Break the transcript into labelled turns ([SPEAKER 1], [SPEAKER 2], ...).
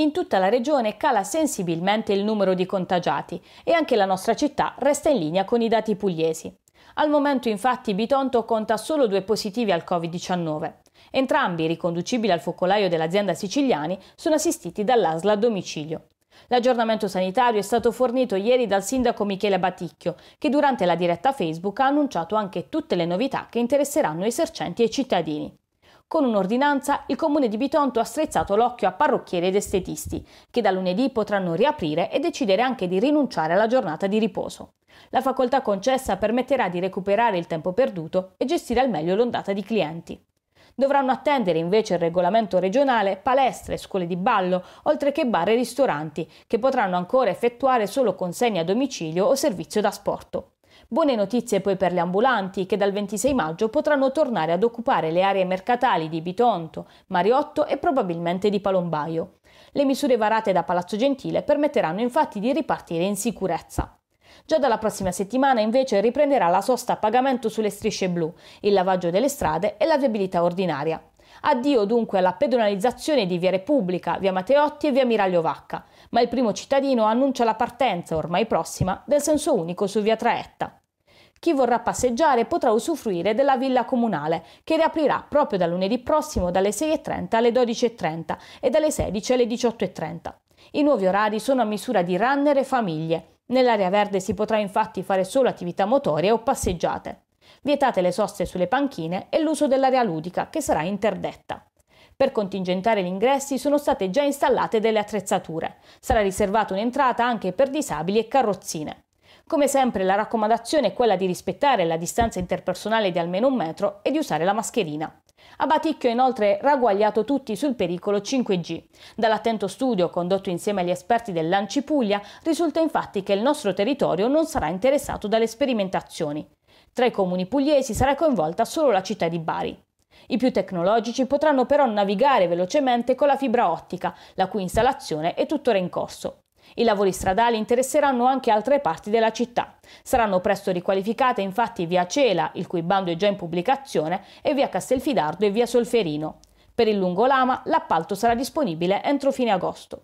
[SPEAKER 1] In tutta la regione cala sensibilmente il numero di contagiati e anche la nostra città resta in linea con i dati pugliesi. Al momento infatti Bitonto conta solo due positivi al Covid-19. Entrambi, riconducibili al focolaio dell'azienda Siciliani, sono assistiti dall'ASLA a domicilio. L'aggiornamento sanitario è stato fornito ieri dal sindaco Michele Baticchio, che durante la diretta Facebook ha annunciato anche tutte le novità che interesseranno i sercenti e i cittadini. Con un'ordinanza il comune di Bitonto ha strizzato l'occhio a parrucchieri ed estetisti, che da lunedì potranno riaprire e decidere anche di rinunciare alla giornata di riposo. La facoltà concessa permetterà di recuperare il tempo perduto e gestire al meglio l'ondata di clienti. Dovranno attendere invece il regolamento regionale palestre, scuole di ballo, oltre che bar e ristoranti, che potranno ancora effettuare solo consegne a domicilio o servizio da sporto. Buone notizie poi per le ambulanti che dal 26 maggio potranno tornare ad occupare le aree mercatali di Bitonto, Mariotto e probabilmente di Palombaio. Le misure varate da Palazzo Gentile permetteranno infatti di ripartire in sicurezza. Già dalla prossima settimana invece riprenderà la sosta a pagamento sulle strisce blu, il lavaggio delle strade e la viabilità ordinaria. Addio dunque alla pedonalizzazione di Via Repubblica, Via Matteotti e Via Miraglio Vacca, ma il primo cittadino annuncia la partenza, ormai prossima, del senso unico su Via Traetta. Chi vorrà passeggiare potrà usufruire della villa comunale, che riaprirà proprio da lunedì prossimo dalle 6.30 alle 12.30 e dalle 16 alle 18.30. I nuovi orari sono a misura di runner e famiglie. Nell'area verde si potrà infatti fare solo attività motorie o passeggiate. Vietate le soste sulle panchine e l'uso dell'area ludica, che sarà interdetta. Per contingentare gli ingressi sono state già installate delle attrezzature. Sarà riservata un'entrata anche per disabili e carrozzine. Come sempre la raccomandazione è quella di rispettare la distanza interpersonale di almeno un metro e di usare la mascherina. Abaticchio ha inoltre ragguagliato tutti sul pericolo 5G. Dall'attento studio condotto insieme agli esperti del Lanci Puglia risulta infatti che il nostro territorio non sarà interessato dalle sperimentazioni. Tra i comuni pugliesi sarà coinvolta solo la città di Bari. I più tecnologici potranno però navigare velocemente con la fibra ottica, la cui installazione è tuttora in corso. I lavori stradali interesseranno anche altre parti della città. Saranno presto riqualificate infatti via Cela, il cui bando è già in pubblicazione, e via Castelfidardo e via Solferino. Per il Lungolama l'appalto sarà disponibile entro fine agosto.